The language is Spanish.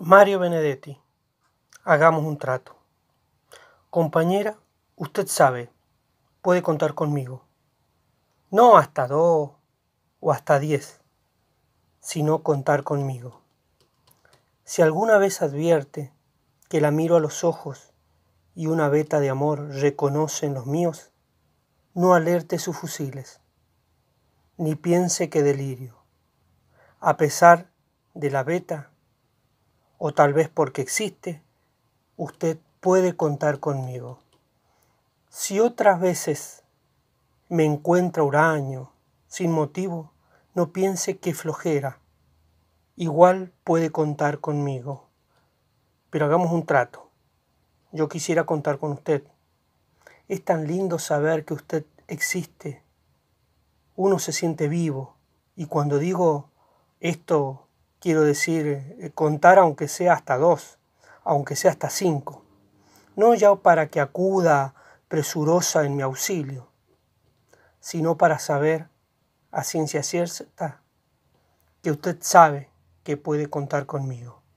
Mario Benedetti, hagamos un trato. Compañera, usted sabe, puede contar conmigo. No hasta dos o hasta diez, sino contar conmigo. Si alguna vez advierte que la miro a los ojos y una veta de amor reconoce en los míos, no alerte sus fusiles, ni piense que delirio. A pesar de la veta, o tal vez porque existe, usted puede contar conmigo. Si otras veces me encuentra huraño, sin motivo, no piense que flojera. Igual puede contar conmigo. Pero hagamos un trato. Yo quisiera contar con usted. Es tan lindo saber que usted existe. Uno se siente vivo. Y cuando digo esto quiero decir, eh, contar aunque sea hasta dos, aunque sea hasta cinco, no ya para que acuda presurosa en mi auxilio, sino para saber a ciencia cierta que usted sabe que puede contar conmigo.